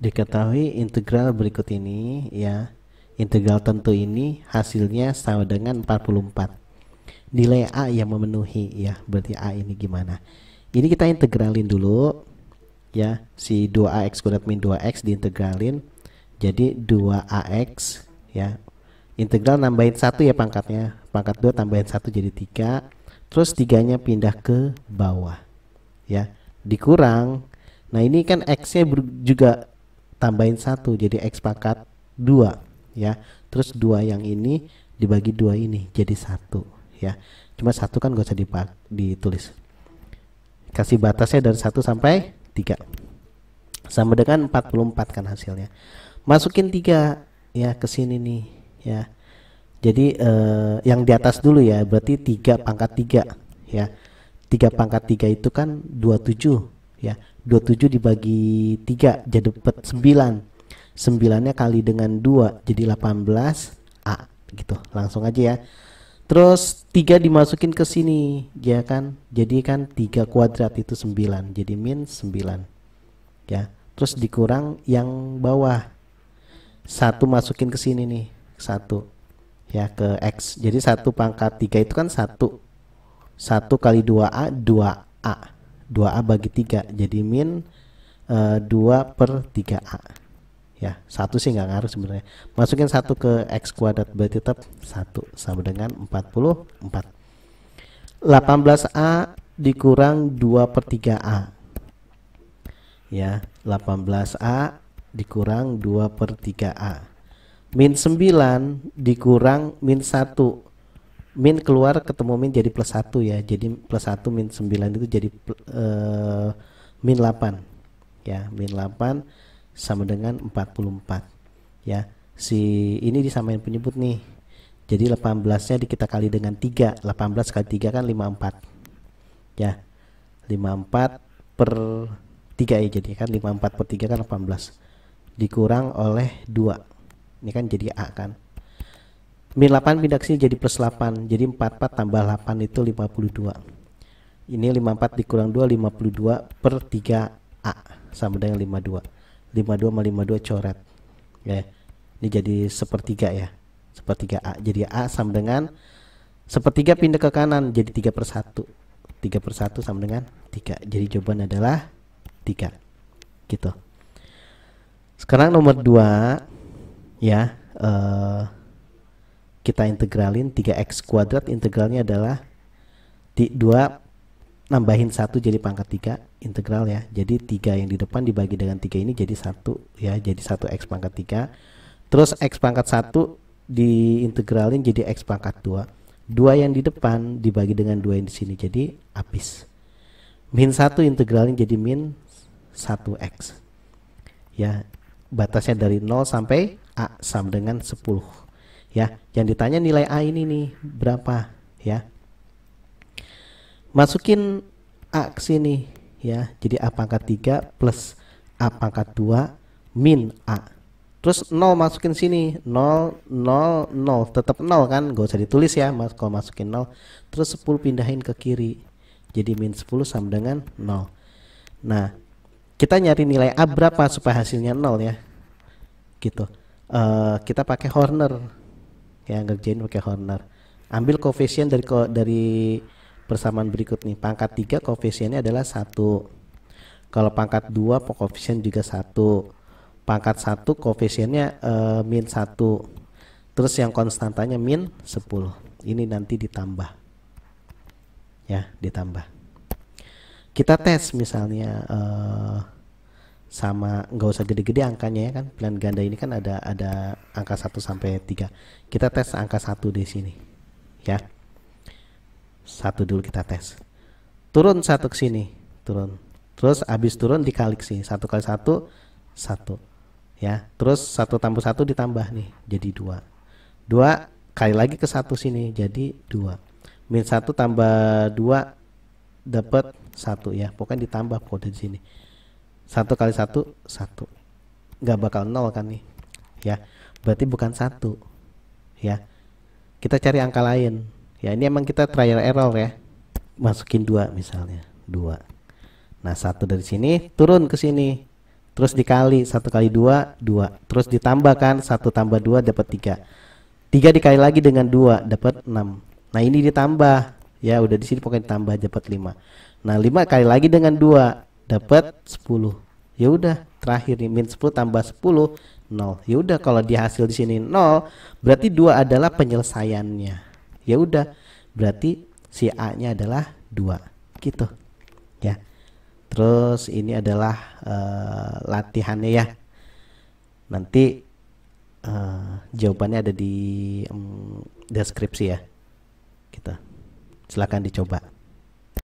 Diketahui integral berikut ini ya. Integral tentu ini hasilnya sama dengan 44. Nilai A yang memenuhi ya. Berarti A ini gimana? Ini kita integralin dulu ya. Si 2AX kuadrat min 2X diintegralin. Jadi 2AX ya. Integral nambahin satu ya pangkatnya. Pangkat 2 tambahin satu jadi 3. Terus tiganya pindah ke bawah. Ya, dikurang. Nah, ini kan X-nya juga tambahin satu jadi x pangkat 2 ya terus dua yang ini dibagi dua ini jadi satu ya cuma satu kan gak usah dipak ditulis kasih batasnya dari satu sampai tiga sama dengan 44 kan hasilnya masukin tiga ya ke sini nih ya jadi eh, yang di atas dulu ya berarti tiga pangkat tiga ya tiga pangkat tiga itu kan 27 ya 27 dibagi 3 jadi dapat 9 9-nya kali dengan 2 jadi 18 A gitu langsung aja ya terus 3 dimasukin ke sini ya kan jadi kan 3 kuadrat itu 9 jadi min 9 ya terus dikurang yang bawah satu masukin ke sini nih satu ya ke X jadi satu pangkat 3 itu kan satu satu kali 2A 2A 2A bagi 3 jadi min e, eh, 2 per 3A ya satu sih nggak ngaruh sebenarnya masukin satu ke x kuadrat berarti tetap satu sama dengan 44 18A dikurang 2 per 3A ya 18A dikurang 2 per 3A min 9 dikurang min 1 min keluar ketemu min jadi plus satu ya jadi plus satu min sembilan itu jadi uh, min delapan ya min delapan sama dengan empat puluh empat ya si ini disamain penyebut nih jadi 18 nya kita kali dengan delapan belas kali tiga kan lima empat ya lima empat per tiga ya jadi kan lima empat per tiga kan delapan belas dikurang oleh dua ini kan jadi A kan Min 8 pindah ke sini jadi plus 8. Jadi 44 tambah 8 itu 52. Ini 54 dikurang 2 52 per 3A sama dengan 52. 52 sama 52 coret. Ya. Ini jadi sepertiga ya. Sepertiga A. Jadi A sama dengan sepertiga pindah ke kanan jadi 3 per 1. 3 per 1 sama dengan 3. Jadi jawaban adalah 3. Gitu. Sekarang nomor 2 ya. Eh uh, kita integralin 3x kuadrat integralnya adalah di 2 nambahin 1 jadi pangkat 3 integral ya jadi 3 yang di depan dibagi dengan 3 ini jadi 1 ya jadi 1x pangkat 3 terus x pangkat 1 diintegralin jadi x pangkat 2 2 yang di depan dibagi dengan 2 yang di sini jadi habis min 1 integralin jadi min 1x ya batasnya dari 0 sampai A sama dengan 10 ya. Yang ditanya nilai A ini nih berapa ya. Masukin A ke sini ya. Jadi A pangkat 3 plus A pangkat 2 min A. Terus 0 masukin sini 0, 0, 0 Tetap 0 kan Gak usah ditulis ya mas Kalau masukin 0 Terus 10 pindahin ke kiri Jadi min 10 sama dengan 0 Nah Kita nyari nilai A berapa Supaya hasilnya 0 ya Gitu uh, Kita pakai Horner ya ngerjain pakai Horner ambil koefisien dari ko, dari persamaan berikut nih pangkat 3 koefisiennya adalah satu kalau pangkat 2 koefisien juga satu pangkat 1 koefisiennya uh, min 1 terus yang konstantanya min 10 ini nanti ditambah ya ditambah kita tes misalnya uh, sama nggak usah gede-gede angkanya ya kan pilihan ganda ini kan ada ada angka 1 sampai 3 kita tes angka 1 di sini ya satu dulu kita tes turun satu ke sini turun terus habis turun dikali ke sini satu kali satu satu ya terus satu tambah satu ditambah nih jadi dua dua kali lagi ke satu sini jadi dua min satu tambah dua dapat satu ya pokoknya ditambah kode di sini satu kali satu, satu. Nggak bakal nol kan nih. Ya, berarti bukan satu. Ya, kita cari angka lain. Ya, ini emang kita trial error ya. Masukin dua misalnya, dua. Nah, satu dari sini turun ke sini. Terus dikali satu kali dua, dua. Terus ditambahkan satu tambah dua dapat tiga. Tiga dikali lagi dengan dua dapat enam. Nah, ini ditambah. Ya, udah di sini pokoknya tambah dapat lima. Nah, lima kali lagi dengan dua dapat 10 ya udah terakhir nih min 10 tambah 10 0 ya udah kalau dia hasil di sini 0 berarti dua adalah penyelesaiannya ya udah berarti si A nya adalah 2 gitu ya terus ini adalah uh, latihannya ya nanti uh, jawabannya ada di um, deskripsi ya kita gitu. silakan dicoba